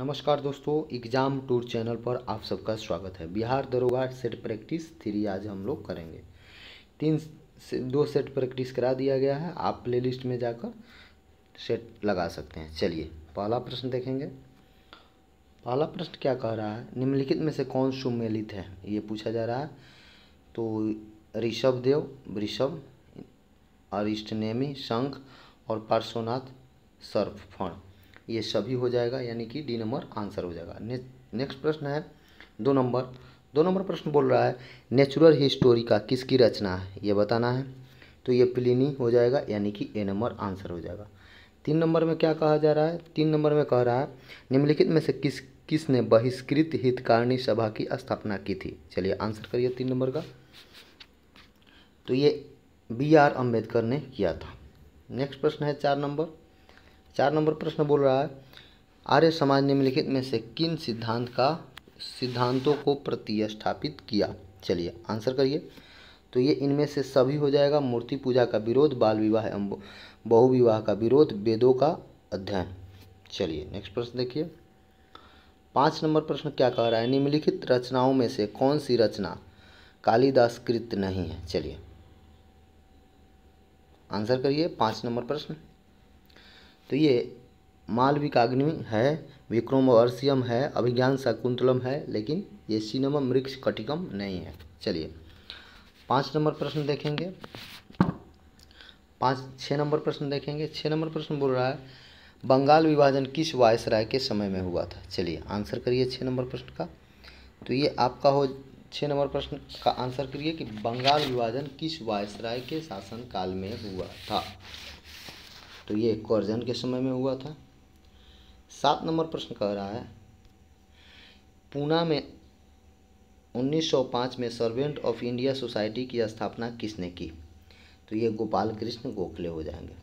नमस्कार दोस्तों exam tour channel पर आप सबका स्वागत है बिहार दरोगा सेट प्रैक्टिस थ्री आज हम लोग करेंगे तीन से, दो सेट प्रैक्टिस करा दिया गया है आप प्लेलिस्ट में जाकर सेट लगा सकते हैं चलिए पहला प्रश्न देखेंगे पहला प्रश्न क्या कह रहा है निम्नलिखित में से कौन सुमेलित है ये पूछा जा रहा है तो ऋषभ देव ऋषभ अरिष्ट नेमी शंख और पार्श्वनाथ सर्फ फण ये सभी हो जाएगा यानी कि डी नंबर आंसर हो जाएगा ने, नेक्स्ट प्रश्न है दो नंबर दो नंबर प्रश्न बोल रहा है नेचुरल हिस्टोरी का किसकी रचना है ये बताना है तो ये प्लिनी हो जाएगा यानी कि ए नंबर आंसर हो जाएगा तीन नंबर में क्या कहा जा रहा है तीन नंबर में कह रहा है निम्नलिखित में से किस किसने बहिष्कृत हितकारिणी सभा की स्थापना की थी चलिए आंसर करिए तीन नंबर का तो ये बी आर अम्बेडकर ने किया था नेक्स्ट प्रश्न है चार नंबर चार नंबर प्रश्न बोल रहा है आर्य समाज निम्नलिखित में से किन सिद्धांत का सिद्धांतों को प्रतिस्थापित किया चलिए आंसर करिए तो ये इनमें से सभी हो जाएगा मूर्ति पूजा का विरोध बाल विवाह बहुविवाह का विरोध वेदों का अध्ययन चलिए नेक्स्ट प्रश्न देखिए पाँच नंबर प्रश्न क्या कह रहा है निम्नलिखित रचनाओं में से कौन सी रचना कालिदास कृत नहीं है चलिए आंसर करिए पाँच नंबर प्रश्न तो ये मालविकाग्नि है विक्रमवर्षियम है अभिज्ञान शकुंतलम है लेकिन ये सिनम मृक्ष कटिकम नहीं है चलिए पाँच नंबर प्रश्न देखेंगे पाँच छः नंबर प्रश्न देखेंगे छः नंबर प्रश्न बोल रहा है बंगाल विभाजन किस वायसराय के समय में हुआ था चलिए आंसर करिए छः नंबर प्रश्न का तो ये आपका हो छः नंबर प्रश्न का आंसर करिए कि बंगाल विभाजन किस वायसराय के शासनकाल में हुआ था तो ये कॉर्जन के समय में हुआ था सात नंबर प्रश्न कह रहा है पूना में 1905 में सर्वेंट ऑफ इंडिया सोसाइटी की स्थापना किसने की तो ये गोपाल कृष्ण गोखले हो जाएंगे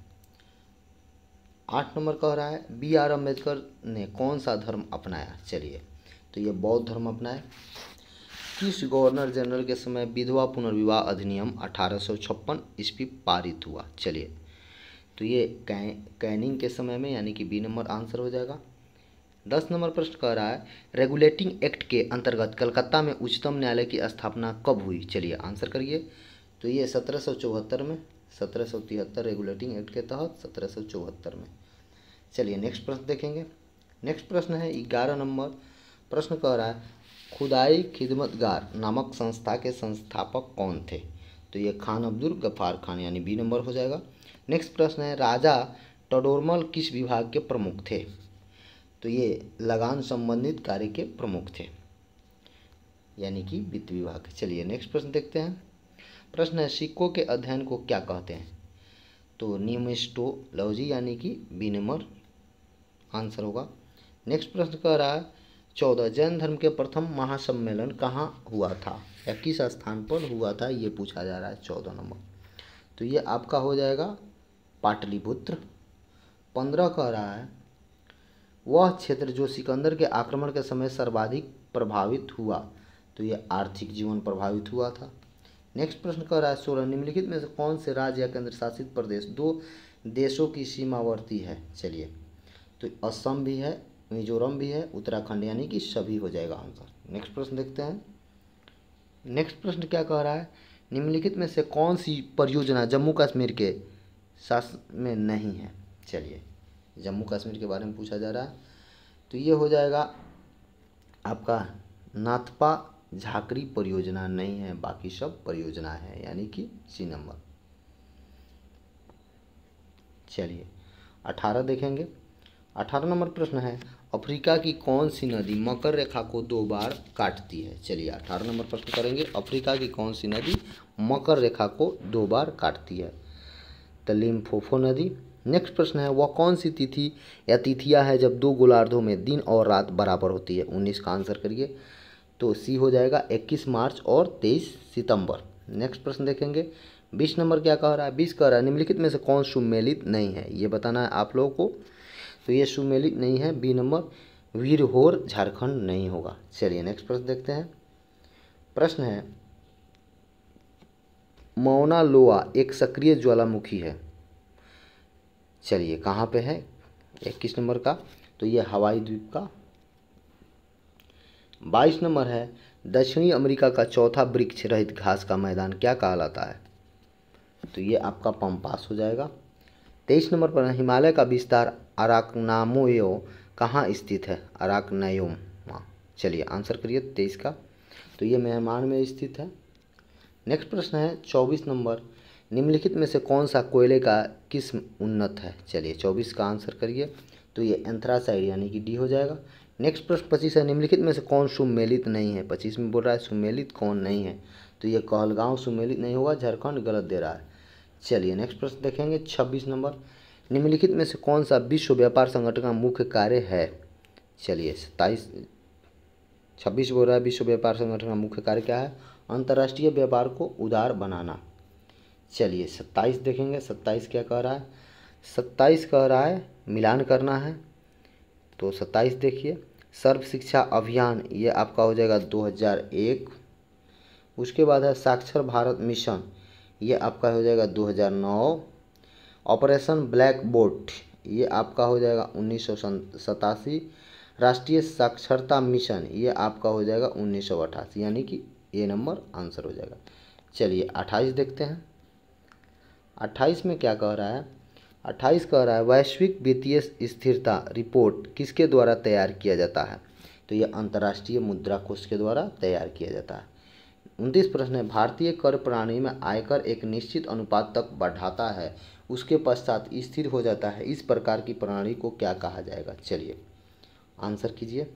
आठ नंबर कह रहा है बी आर अम्बेडकर ने कौन सा धर्म अपनाया चलिए तो ये बौद्ध धर्म अपनाया किस गवर्नर जनरल के समय विधवा पुनर्विवाह अधिनियम अठारह ईस्वी पारित हुआ चलिए तो ये कैनिंग के समय में यानी कि बी नंबर आंसर हो जाएगा दस नंबर प्रश्न कह रहा है रेगुलेटिंग एक्ट के अंतर्गत कलकत्ता में उच्चतम न्यायालय की स्थापना कब हुई चलिए आंसर करिए तो ये सत्रह में सत्रह रेगुलेटिंग एक्ट के तहत सत्रह में चलिए नेक्स्ट प्रश्न देखेंगे नेक्स्ट प्रश्न है ग्यारह नंबर प्रश्न कह रहा है खुदाई खिदमतगार नामक संस्था के संस्थापक कौन थे तो ये खान अब्दुल गफ़ार खान यानी बी नंबर हो जाएगा नेक्स्ट प्रश्न है राजा टडोरमल किस विभाग के प्रमुख थे तो ये लगान संबंधित कार्य के प्रमुख थे यानी कि वित्त विभाग चलिए नेक्स्ट प्रश्न देखते हैं प्रश्न है सिक्कों के अध्ययन को क्या कहते हैं तो नियमिस्टोलॉजी यानी कि बी नंबर आंसर होगा नेक्स्ट प्रश्न कह रहा है चौदह जैन धर्म के प्रथम महासम्मेलन कहाँ हुआ था या किस स्थान पर हुआ था ये पूछा जा रहा है चौदह नंबर तो ये आपका हो जाएगा पाटलिपुत्र पंद्रह कह रहा है वह क्षेत्र जो सिकंदर के आक्रमण के समय सर्वाधिक प्रभावित हुआ तो ये आर्थिक जीवन प्रभावित हुआ था नेक्स्ट प्रश्न कह रहा है सोलह निम्नलिखित में से कौन से राज्य या केंद्र शासित प्रदेश दो देशों की सीमावर्ती है चलिए तो असम भी है मिजोरम भी है उत्तराखंड यानी कि सभी हो जाएगा आंसर नेक्स्ट प्रश्न देखते हैं नेक्स्ट प्रश्न क्या कह रहा है निम्नलिखित में से कौन सी परियोजना जम्मू कश्मीर के शासन में नहीं है चलिए जम्मू कश्मीर के बारे में पूछा जा रहा है तो ये हो जाएगा आपका नाथपा झाकरी परियोजना नहीं है बाकी सब परियोजना है यानी कि सी नंबर चलिए अठारह देखेंगे अठारह नंबर प्रश्न है अफ्रीका की कौन सी नदी मकर रेखा को दो बार काटती है चलिए अठारह नंबर प्रश्न करेंगे अफ्रीका की कौन सी नदी मकर रेखा को दो बार काटती है तलीम फोफो नदी नेक्स्ट प्रश्न है वह कौन सी तिथि या तिथिया है जब दो गोलार्धों में दिन और रात बराबर होती है उन्नीस का आंसर करिए तो सी हो जाएगा इक्कीस मार्च और तेईस सितंबर नेक्स्ट प्रश्न देखेंगे बीस नंबर क्या कह रहा है बीस कह रहा है निम्नलिखित में से कौन सुमेलित नहीं है ये बताना है आप लोगों को तो ये सुमेलिक नहीं है बी नंबर वीरहोर झारखंड नहीं होगा चलिए नेक्स्ट प्रश्न देखते हैं प्रश्न है मौना लोआ एक सक्रिय ज्वालामुखी है चलिए कहाँ पे है इक्कीस नंबर का तो ये हवाई द्वीप का बाईस नंबर है दक्षिणी अमेरिका का चौथा वृक्ष रहित घास का मैदान क्या कहलाता है तो ये आपका पंपास हो जाएगा तेईस नंबर पर हिमालय का विस्तार अराकनामोयो कहाँ स्थित है अराकनायोम चलिए आंसर करिए तेईस का तो ये म्यांमार में स्थित है नेक्स्ट प्रश्न है चौबीस नंबर निम्नलिखित में से कौन सा कोयले का किस्म उन्नत है चलिए चौबीस का आंसर करिए तो ये एंथ्रासाइड यानी कि डी हो जाएगा नेक्स्ट प्रश्न पच्चीस है निम्नलिखित में से कौन सुमेलित नहीं है पच्चीस में बोल रहा है सुमेलित कौन नहीं है तो ये कहलगांव सुमेलित नहीं होगा झारखंड गलत दे रहा है चलिए नेक्स्ट प्रश्न देखेंगे छब्बीस नंबर निम्नलिखित में से कौन सा विश्व व्यापार संगठन का मुख्य कार्य है चलिए सत्ताईस छब्बीस बोल रहा है विश्व व्यापार संगठन का मुख्य कार्य क्या है अंतर्राष्ट्रीय व्यापार को उदार बनाना चलिए सत्ताईस देखेंगे सत्ताईस क्या कह रहा है सत्ताईस कह रहा है मिलान करना है तो सत्ताईस देखिए सर्व शिक्षा अभियान ये आपका हो जाएगा दो उसके बाद है साक्षर भारत मिशन ये आपका हो जाएगा 2009 ऑपरेशन ब्लैक बोट ये आपका हो जाएगा उन्नीस राष्ट्रीय साक्षरता मिशन ये आपका हो जाएगा उन्नीस यानी कि ये नंबर आंसर हो जाएगा चलिए 28 देखते हैं 28 में क्या कह रहा है 28 कह रहा है वैश्विक वित्तीय स्थिरता रिपोर्ट किसके द्वारा तैयार किया जाता है तो ये अंतर्राष्ट्रीय मुद्रा कोष के द्वारा तैयार किया जाता है उनतीस प्रश्न है भारतीय कर प्रणाली में आयकर एक निश्चित अनुपात तक बढ़ाता है उसके पश्चात स्थिर हो जाता है इस प्रकार की प्रणाली को क्या कहा जाएगा चलिए आंसर कीजिए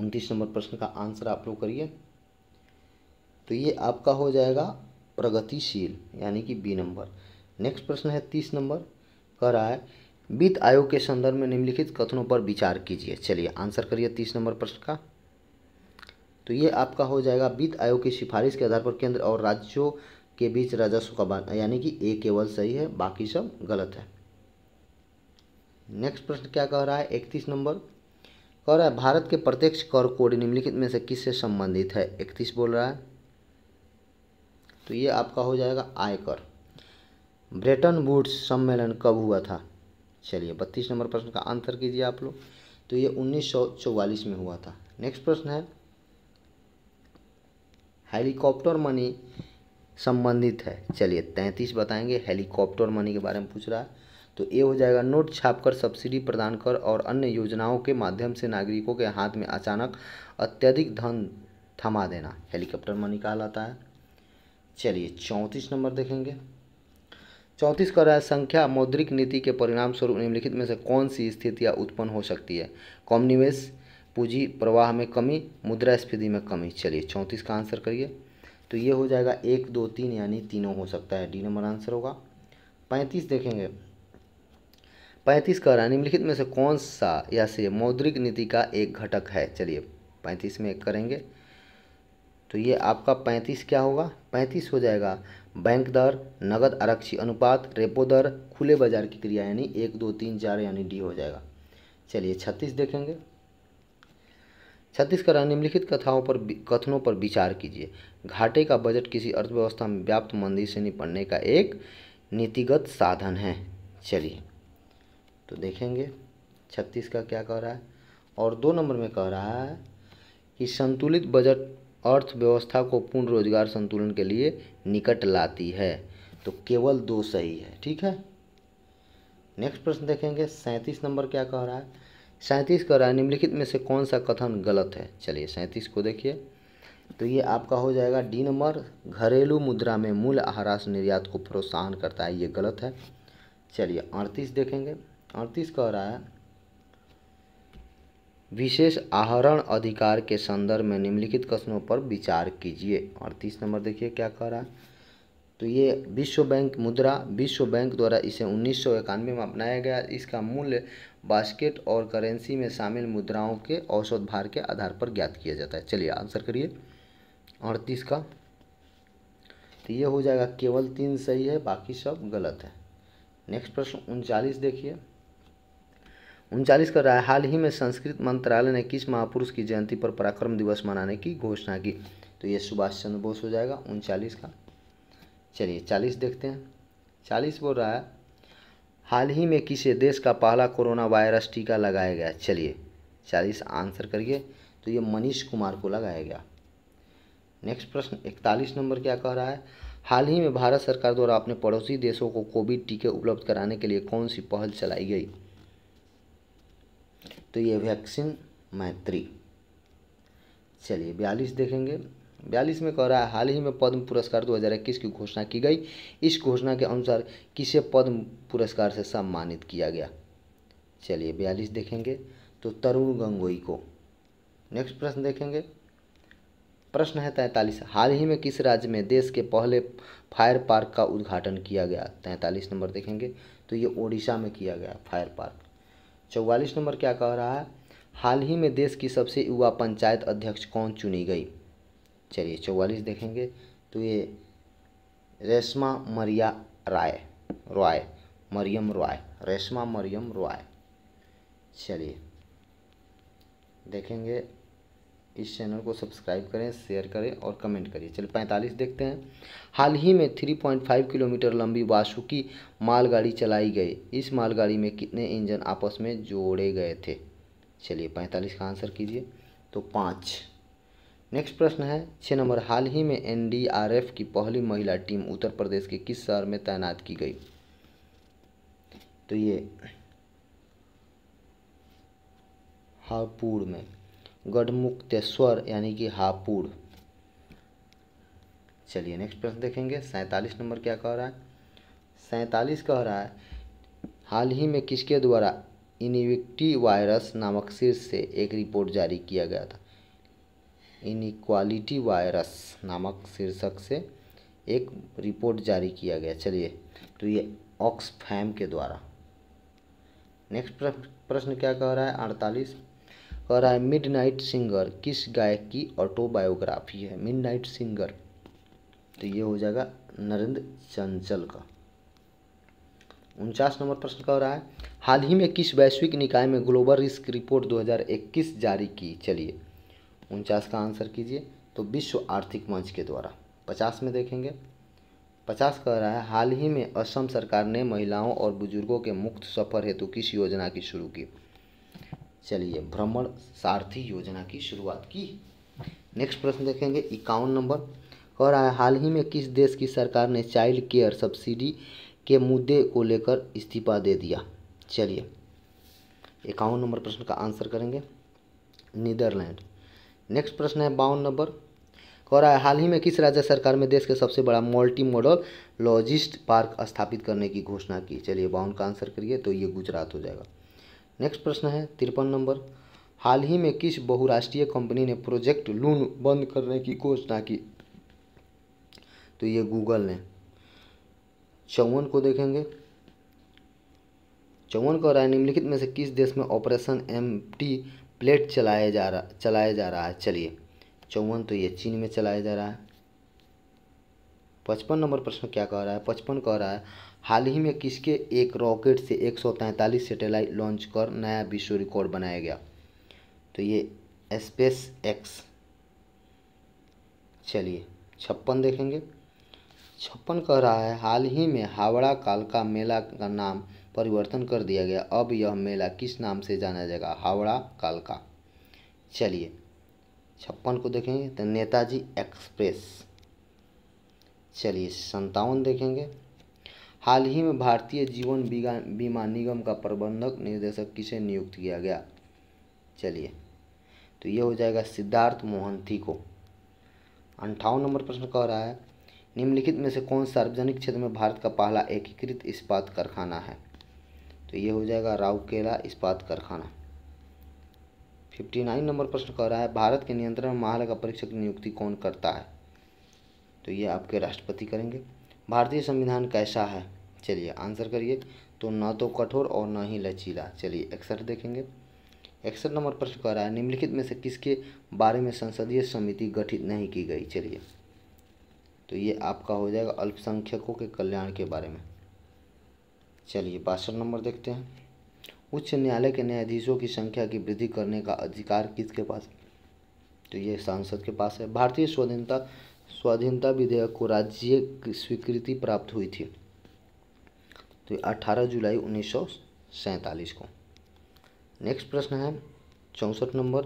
उनतीस नंबर प्रश्न का आंसर आप लोग करिए तो ये आपका हो जाएगा प्रगतिशील यानी कि बी नंबर नेक्स्ट प्रश्न है तीस नंबर कह रहा है वित्त आयोग के संदर्भ में निम्नलिखित कथनों पर विचार कीजिए चलिए आंसर करिए तीस नंबर प्रश्न का तो ये आपका हो जाएगा वित्त आयोग की सिफारिश के आधार पर केंद्र और राज्यों के बीच राजस्व का बांटना यानी कि ए केवल सही है बाकी सब गलत है नेक्स्ट प्रश्न क्या कह रहा है इकतीस नंबर कह रहा है भारत के प्रत्यक्ष कर कोड निम्नलिखित में से किससे संबंधित है इकतीस बोल रहा है तो ये आपका हो जाएगा आयकर ब्रेटन वुड्स सम्मेलन कब हुआ था चलिए बत्तीस नंबर प्रश्न का आंसर कीजिए आप लोग तो ये उन्नीस में हुआ था नेक्स्ट प्रश्न है हेलीकॉप्टर मनी संबंधित है चलिए तैंतीस बताएंगे हेलीकॉप्टर मनी के बारे में पूछ रहा है तो ये हो जाएगा नोट छापकर सब्सिडी प्रदान कर और अन्य योजनाओं के माध्यम से नागरिकों के हाथ में अचानक अत्यधिक धन थमा देना हेलीकॉप्टर मनी कहलाता है चलिए चौंतीस नंबर देखेंगे चौंतीस रहा है संख्या मौद्रिक नीति के परिणाम स्वरूप निम्नलिखित में से कौन सी स्थितियाँ उत्पन्न हो सकती है कम निवेश पूंजी प्रवाह में कमी मुद्रास्फीति में कमी चलिए चौंतीस का आंसर करिए तो ये हो जाएगा एक दो तीन यानी तीनों हो सकता है डी नंबर आंसर होगा पैंतीस देखेंगे पैंतीस का रहा निम्नलिखित में से कौन सा या से मौद्रिक नीति का एक घटक है चलिए पैंतीस में एक करेंगे तो ये आपका पैंतीस क्या होगा पैंतीस हो जाएगा बैंक दर नगद आरक्षी अनुपात रेपो दर खुले बाजार की क्रिया यानी एक दो तीन चार यानी डी हो जाएगा चलिए छत्तीस देखेंगे छत्तीसगढ़ निम्नलिखित कथाओं पर कथनों पर विचार कीजिए घाटे का बजट किसी अर्थव्यवस्था में व्याप्त मंदी से निपटने का एक नीतिगत साधन है चलिए तो देखेंगे छत्तीस का क्या कह रहा है और दो नंबर में कह रहा है कि संतुलित बजट अर्थव्यवस्था को पूर्ण रोजगार संतुलन के लिए निकट लाती है तो केवल दो सही है ठीक है नेक्स्ट प्रश्न देखेंगे सैंतीस नंबर क्या कह रहा है सैंतीस कह रहा है निम्नलिखित में से कौन सा कथन गलत है चलिए सैंतीस को देखिए तो ये आपका हो जाएगा डी नंबर घरेलू मुद्रा में मूल आहरास निर्यात को प्रोत्साहन करता है ये गलत है चलिए अड़तीस देखेंगे अड़तीस कह रहा है विशेष आहरण अधिकार के संदर्भ में निम्नलिखित कथनों पर विचार कीजिए अड़तीस नंबर देखिए क्या कह रहा है तो ये विश्व बैंक मुद्रा विश्व बैंक द्वारा इसे उन्नीस में अपनाया गया इसका मूल्य बास्केट और करेंसी में शामिल मुद्राओं के औसत भार के आधार पर ज्ञात किया जाता है चलिए आंसर करिए अड़तीस का तो ये हो जाएगा केवल तीन सही है बाकी सब गलत है नेक्स्ट प्रश्न उनचालीस देखिए उनचालीस का रहा हाल ही में संस्कृत मंत्रालय ने किस महापुरुष की जयंती पर पराक्रम दिवस मनाने की घोषणा की तो ये सुभाष चंद्र बोस हो जाएगा उनचालीस का चलिए चालीस देखते हैं चालीस बोल रहा है हाल ही में किसे देश का पहला कोरोना वायरस टीका लगाया गया चलिए चालीस आंसर करिए तो ये मनीष कुमार को लगाया गया नेक्स्ट प्रश्न इकतालीस नंबर क्या कह रहा है हाल ही में भारत सरकार द्वारा अपने पड़ोसी देशों को कोविड टीके उपलब्ध कराने के लिए कौन सी पहल चलाई गई तो ये वैक्सीन मैत्री चलिए बयालीस देखेंगे बयालीस में कह रहा है हाल ही में पद्म पुरस्कार 2021 की घोषणा की गई इस घोषणा के अनुसार किसे पद्म पुरस्कार से सम्मानित किया गया चलिए बयालीस देखेंगे तो तरुण गंगोई को नेक्स्ट प्रश्न देखेंगे प्रश्न है तैंतालीस हाल ही में किस राज्य में देश के पहले फायर पार्क का उद्घाटन किया गया तैंतालीस नंबर देखेंगे तो ये ओडिशा में किया गया फायर पार्क चौवालीस नंबर क्या कह रहा है हाल ही में देश की सबसे युवा पंचायत अध्यक्ष कौन चुनी गई चलिए चौवालीस देखेंगे तो ये रेशमा मरिया राय रॉय मरियम रॉय रेशमा मरियम रॉय चलिए देखेंगे इस चैनल को सब्सक्राइब करें शेयर करें और कमेंट करिए चलिए पैंतालीस देखते हैं हाल ही में थ्री पॉइंट फाइव किलोमीटर लंबी वासुकी मालगाड़ी चलाई गई इस मालगाड़ी में कितने इंजन आपस में जोड़े गए थे चलिए पैंतालीस का आंसर कीजिए तो पाँच नेक्स्ट प्रश्न है छः नंबर हाल ही में एनडीआरएफ की पहली महिला टीम उत्तर प्रदेश के किस शहर में तैनात की गई तो ये हापुड़ में गढ़मुक्तेश्वर यानी कि हापुड़ चलिए नेक्स्ट प्रश्न देखेंगे सैंतालीस नंबर क्या कह रहा है सैंतालीस कह रहा है हाल ही में किसके द्वारा इनविक्टी वायरस नामक शीर्ष से एक रिपोर्ट जारी किया गया था इनक्वालिटी वायरस नामक शीर्षक से एक रिपोर्ट जारी किया गया चलिए तो ये ऑक्सफैम के द्वारा नेक्स्ट प्रश्न क्या कह रहा है अड़तालीस कह रहा है मिडनाइट सिंगर किस गायक की ऑटोबायोग्राफी है मिडनाइट सिंगर तो ये हो जाएगा नरेंद्र चंचल का उनचास नंबर प्रश्न कह रहा है हाल ही में किस वैश्विक निकाय में ग्लोबल रिस्क रिपोर्ट 2021 जारी की चलिए उनचास का आंसर कीजिए तो विश्व आर्थिक मंच के द्वारा पचास में देखेंगे पचास कह रहा है हाल ही में असम सरकार ने महिलाओं और बुजुर्गों के मुफ्त सफर हेतु किस योजना की शुरू की चलिए भ्रमण सारथी योजना की शुरुआत की नेक्स्ट प्रश्न देखेंगे इक्यावन नंबर कह रहा है हाल ही में किस देश की सरकार ने चाइल्ड केयर सब्सिडी के मुद्दे को लेकर इस्तीफा दे दिया चलिए इक्यावन नंबर प्रश्न का आंसर करेंगे नीदरलैंड नेक्स्ट प्रश्न है बावन नंबर कह रहा है हाल ही में किस राज्य सरकार में देश के सबसे बड़ा मल्टी मॉडल लॉजिस्ट पार्क स्थापित करने की घोषणा की चलिए बावन का आंसर करिए तो ये गुजरात हो जाएगा नेक्स्ट प्रश्न है तिरपन नंबर हाल ही में किस बहुराष्ट्रीय कंपनी ने प्रोजेक्ट लून बंद करने की घोषणा की तो ये गूगल ने चौवन को देखेंगे चौवन कह रहा है निम्नलिखित में से किस देश में ऑपरेशन एम टी प्लेट चलाया जा रहा चलाया जा रहा है चलिए चौवन तो ये चीन में चलाया जा रहा है पचपन नंबर प्रश्न क्या कह रहा है पचपन कह रहा है हाल ही में किसके एक रॉकेट से एक सौ तैंतालीस सेटेलाइट लॉन्च कर नया विश्व रिकॉर्ड बनाया गया तो ये स्पेस एक्स चलिए छप्पन देखेंगे छप्पन कह रहा है हाल ही में हावड़ा कालका मेला का नाम परिवर्तन कर दिया गया अब यह मेला किस नाम से जाना जाएगा हावड़ा कालका चलिए छप्पन को देखेंगे तो नेताजी एक्सप्रेस चलिए संतावन देखेंगे हाल ही में भारतीय जीवन बीमा निगम का प्रबंधक निर्देशक किसे नियुक्त किया गया चलिए तो यह हो जाएगा सिद्धार्थ मोहंती को अंठावन नंबर प्रश्न कह रहा है निम्नलिखित में से कौन सार्वजनिक क्षेत्र में भारत का पहला एकीकृत इस्पात कारखाना है तो ये हो जाएगा राउकेला इस्पात कारखाना फिफ्टी नाइन नंबर प्रश्न कह रहा है भारत के नियंत्रण महाल का परीक्षक नियुक्ति कौन करता है तो ये आपके राष्ट्रपति करेंगे भारतीय संविधान कैसा है चलिए आंसर करिए तो न तो कठोर और न ही लचीला चलिए एक्सर देखेंगे एक्सर नंबर प्रश्न कह रहा है निम्नलिखित में से किसके बारे में संसदीय समिति गठित नहीं की गई चलिए तो ये आपका हो जाएगा अल्पसंख्यकों के कल्याण के बारे में चलिए बासठ नंबर देखते हैं उच्च न्यायालय के न्यायाधीशों की संख्या की वृद्धि करने का अधिकार किसके पास है तो ये सांसद के पास है भारतीय स्वाधीनता स्वाधीनता विधेयक को राज्य स्वीकृति प्राप्त हुई थी तो अठारह जुलाई उन्नीस को नेक्स्ट प्रश्न है चौंसठ नंबर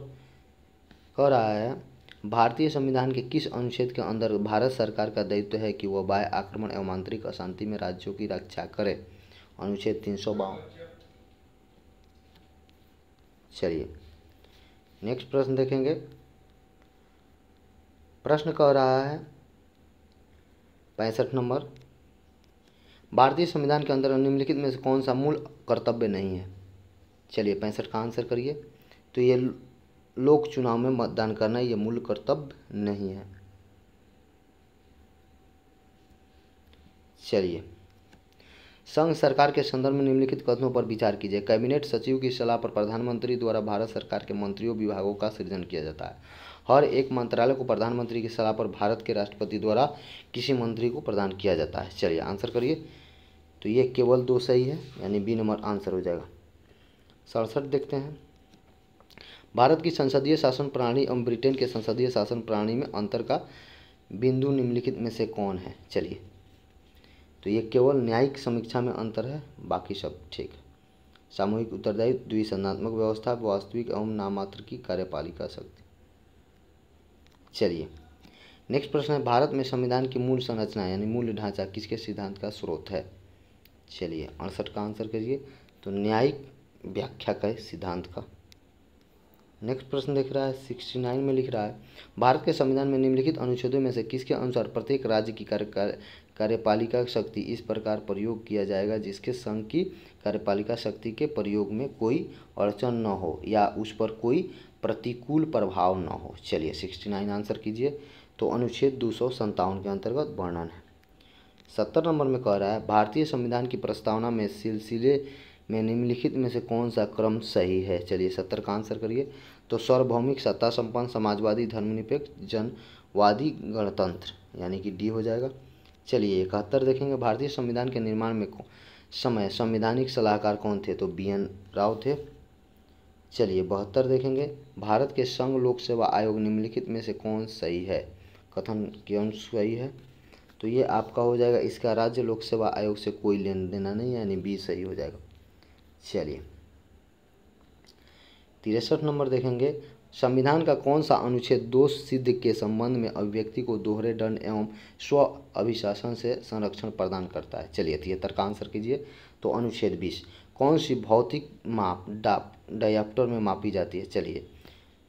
कह रहा है भारतीय संविधान के किस अनुच्छेद के अंदर भारत सरकार का दायित्व है कि वह बाह्य आक्रमण एवं आंतरिक अशांति में राज्यों की रक्षा करे अनुच्छेद तीन सौ बावन चलिए नेक्स्ट प्रश्न देखेंगे प्रश्न कह रहा है पैंसठ नंबर भारतीय संविधान के अंदर निम्नलिखित में से कौन सा मूल कर्तव्य नहीं है चलिए पैंसठ का आंसर करिए तो ये लोक चुनाव में मतदान करना ये मूल कर्तव्य नहीं है चलिए संघ सरकार के संदर्भ में निम्नलिखित कथनों पर विचार कीजिए कैबिनेट सचिव की सलाह पर प्रधानमंत्री द्वारा भारत सरकार के मंत्रियों विभागों का सृजन किया जाता है हर एक मंत्रालय को प्रधानमंत्री की सलाह पर भारत के राष्ट्रपति द्वारा किसी मंत्री को प्रदान किया जाता है चलिए आंसर करिए तो ये केवल दो सही है यानी बी नंबर आंसर हो जाएगा सड़सठ देखते हैं भारत की संसदीय शासन प्रणाली एवं ब्रिटेन के संसदीय शासन प्रणाली में अंतर का बिंदु निम्नलिखित में से कौन है चलिए तो ये केवल न्यायिक समीक्षा में अंतर है बाकी सब ठीक है सामूहिक उत्तरदायित्व द्विसंधात्मक व्यवस्था वास्तविक एवं नामात्र की कार्यपालिका शक्ति चलिए नेक्स्ट प्रश्न है भारत में संविधान की मूल संरचना यानी मूल ढांचा किसके सिद्धांत का स्रोत है चलिए अड़सठ का आंसर करिए तो न्यायिक व्याख्या का सिद्धांत का नेक्स्ट प्रश्न देख रहा है सिक्सटी नाइन में लिख रहा है भारत के संविधान में निम्नलिखित अनुच्छेदों में से किसके अनुसार प्रत्येक राज्य की कार्य कार्यपालिका शक्ति इस प्रकार प्रयोग किया जाएगा जिसके संघ की कार्यपालिका शक्ति के प्रयोग में कोई अड़चन न हो या उस पर कोई प्रतिकूल प्रभाव न हो चलिए सिक्सटी नाइन आंसर कीजिए तो अनुच्छेद दो सौ संतावन के अंतर्गत वर्णन है सत्तर नंबर में कह रहा है भारतीय संविधान की प्रस्तावना में सिलसिले में निम्नलिखित में से कौन सा क्रम सही है चलिए सत्तर का आंसर करिए तो सार्वभौमिक सत्ता संपन्न समाजवादी धर्मनिरपेक्ष जनवादी गणतंत्र यानी कि डी हो जाएगा चलिए इकहत्तर देखेंगे भारतीय संविधान के निर्माण में समय संविधानिक सलाहकार कौन थे तो बी एन राव थे चलिए बहत्तर देखेंगे भारत के संघ लोक सेवा आयोग निम्नलिखित में से कौन सही है कथन क्यों सही है तो ये आपका हो जाएगा इसका राज्य लोक सेवा आयोग से कोई लेन देना नहीं यानी बी सही हो जाएगा चलिए तिरसठ नंबर देखेंगे संविधान का कौन सा अनुच्छेद दोष सिद्ध के संबंध में अभिव्यक्ति को दोहरे दंड एवं स्व अभिशासन से संरक्षण प्रदान करता है चलिए तिहत्तर का आंसर कीजिए तो अनुच्छेद बीस कौन सी भौतिक माप डाप डायप्टर में मापी जाती है चलिए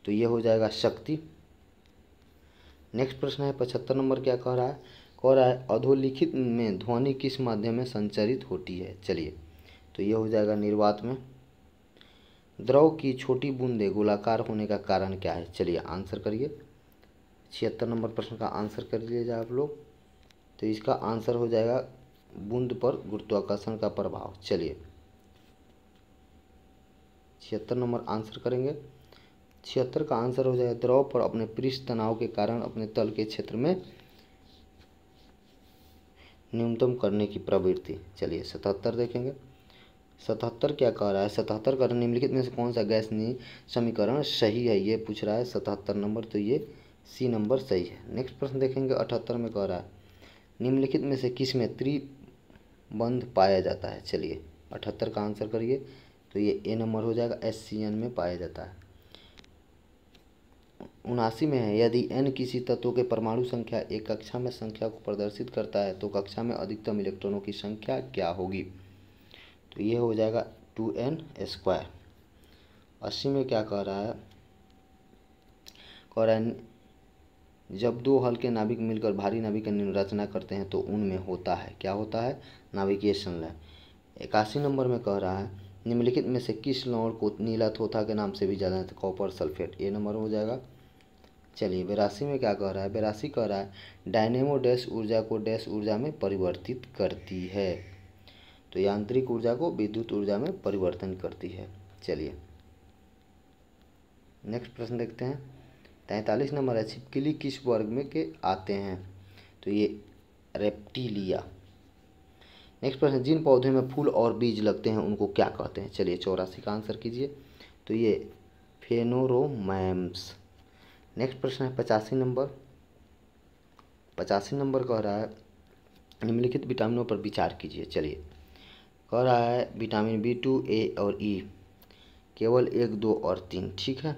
तो ये हो जाएगा शक्ति नेक्स्ट प्रश्न है पचहत्तर नंबर क्या कह रहा है कह रहा है अधोलिखित में ध्वनि किस माध्यम में संचरित होती है चलिए तो ये हो जाएगा निर्वात में द्रव की छोटी बूंदें गोलाकार होने का कारण क्या है चलिए आंसर करिए छिहत्तर नंबर प्रश्न का आंसर कर लीजिएगा आप लोग तो इसका आंसर हो जाएगा बूंद पर गुरुत्वाकर्षण का प्रभाव चलिए छिहत्तर नंबर आंसर करेंगे छिहत्तर का आंसर हो जाएगा द्रव पर अपने पृष्ठ तनाव के कारण अपने तल के क्षेत्र में न्यूनतम करने की प्रवृत्ति चलिए सतहत्तर देखेंगे सतहत्तर क्या कह रहा है सतहत्तर कह रहा है निम्नलिखित में से कौन सा गैस समीकरण सही है ये पूछ रहा है सतहत्तर नंबर तो ये सी नंबर सही है नेक्स्ट प्रश्न देखेंगे अठहत्तर में कह रहा है निम्नलिखित में से किस में त्रिबंध पाया जाता है चलिए अठहत्तर का आंसर करिए तो ये ए नंबर हो जाएगा एस सी एन में पाया जाता है उनासी में है यदि एन किसी तत्व के परमाणु संख्या एक कक्षा में संख्या को प्रदर्शित करता है तो कक्षा में अधिकतम इलेक्ट्रॉनों की संख्या क्या होगी तो ये हो जाएगा टू एन स्क्वायर अस्सी में क्या कह रहा है कह रहा है जब दो हल्के नाभिक मिलकर भारी नाभिक का रचना करते हैं तो उनमें होता है क्या होता है नाभिकीय संलय इक्यासी नंबर में कह रहा है निम्नलिखित में से किस लौड़ को नीला थोथा के नाम से भी जाना है कॉपर सल्फेट ये नंबर हो जाएगा चलिए बेरासी में क्या कह रहा है बेरासी कह रहा है डायनेमो डैश ऊर्जा को डैश ऊर्जा में परिवर्तित करती है तो यांत्रिक ऊर्जा को विद्युत ऊर्जा में परिवर्तन करती है चलिए नेक्स्ट प्रश्न देखते हैं तैंतालीस नंबर है छिपकली किस वर्ग में के आते हैं तो ये रेप्टिलिया नेक्स्ट प्रश्न जिन पौधे में फूल और बीज लगते हैं उनको क्या कहते हैं चलिए चौरासी का आंसर कीजिए तो ये फेनोरोमैम्स नेक्स्ट प्रश्न है पचासी नंबर पचासी नंबर कह रहा है निम्नलिखित विटामिनों पर विचार कीजिए चलिए कह रहा है विटामिन बी टू ए और ई केवल एक दो और तीन ठीक है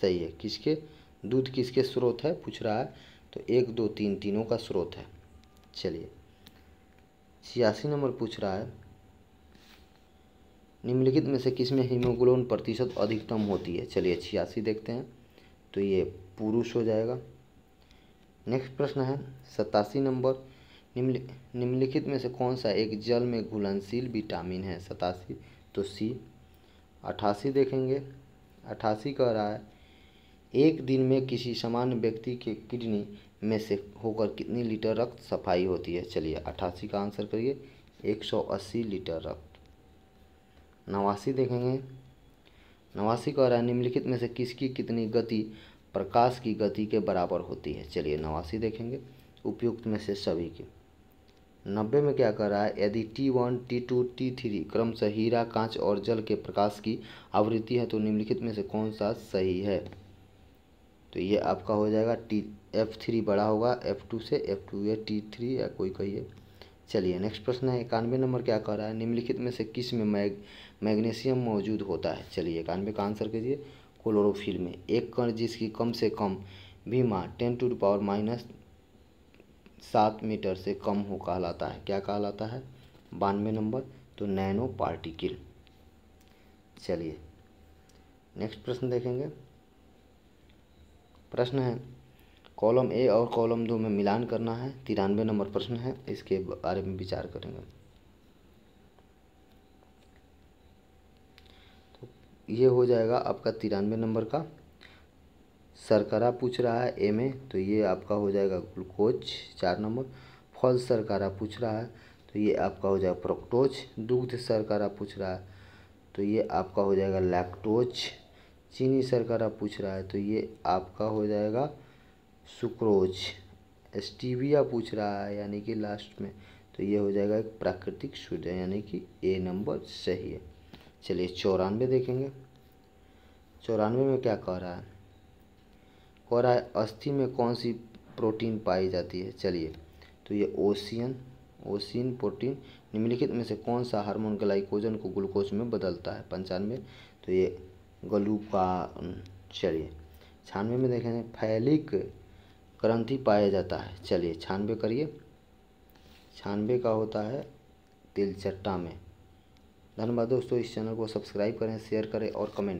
सही है किसके दूध किसके स्रोत है पूछ रहा है तो एक दो तीन तीनों का स्रोत है चलिए छियासी नंबर पूछ रहा है निम्नलिखित में से किसमें हीमोग्लोबिन प्रतिशत अधिकतम होती है चलिए छियासी देखते हैं तो ये पुरुष हो जाएगा नेक्स्ट प्रश्न है सतासी नंबर निम्नलिखित में से कौन सा एक जल में घुलनशील विटामिन है सतासी तो सी अठासी देखेंगे अठासी कह रहा है एक दिन में किसी सामान्य व्यक्ति के किडनी में से होकर कितनी लीटर रक्त सफाई होती है चलिए अठासी का आंसर करिए एक सौ अस्सी लीटर रक्त नवासी देखेंगे नवासी कह रहा है निम्नलिखित में से किसकी कितनी गति प्रकाश की गति के बराबर होती है चलिए नवासी देखेंगे उपयुक्त में से सभी की नब्बे में क्या कर रहा है यदि T one T two T three क्रमशः हीरा कांच और जल के प्रकाश की आवृत्ति है तो निम्नलिखित में से कौन सा सही है तो ये आपका हो जाएगा टी एफ थ्री बड़ा होगा एफ टू से एफ टू या टी थ्री या कोई कहिए चलिए नेक्स्ट प्रश्न है इक्यानवे नंबर क्या कर रहा है निम्नलिखित में से किस में मैग मैग्नीशियम मौजूद होता है चलिए इक्यानवे का आंसर कीजिए क्लोरोफिल में एक कण जिसकी कम से कम भीमा टेन टू पावर माइनस सात मीटर से कम हो कहलाता है क्या कहलाता है बानवे नंबर तो नैनो पार्टिकल चलिए नेक्स्ट प्रश्न देखेंगे प्रश्न है कॉलम ए और कॉलम दो में मिलान करना है तिरानवे नंबर प्रश्न है इसके बारे में विचार करेंगे तो ये हो जाएगा आपका तिरानवे नंबर का सरकारा पूछ रहा है ए में तो ये आपका हो जाएगा ग्लूकोज चार नंबर फल सरकारा पूछ रहा है तो ये आपका हो जाएगा प्रोक्टोज दुग्ध सरकारा पूछ रहा है तो ये आपका हो जाएगा लैक्टोज चीनी सरकारा पूछ रहा है तो ये आपका हो जाएगा सुक्रोज एस्टीविया पूछ रहा है यानी कि लास्ट में तो ये हो जाएगा एक प्राकृतिक सूर्य यानी कि ए नंबर सही है चलिए चौरानवे देखेंगे चौरानवे में क्या कह रहा है और अस्थि में कौन सी प्रोटीन पाई जाती है चलिए तो ये ओसियन ओसिन प्रोटीन निम्नलिखित में से कौन सा हार्मोन ग्लाइकोजन को ग्लूकोज में बदलता है पंचानवे तो ये ग्लूका चलिए छानवे में देखें फैलिक ग्रंथि पाया जाता है चलिए छानवे करिए छानवे का होता है तिलचट्टा में धन्यवाद दोस्तों इस चैनल को सब्सक्राइब करें शेयर करें और कमेंट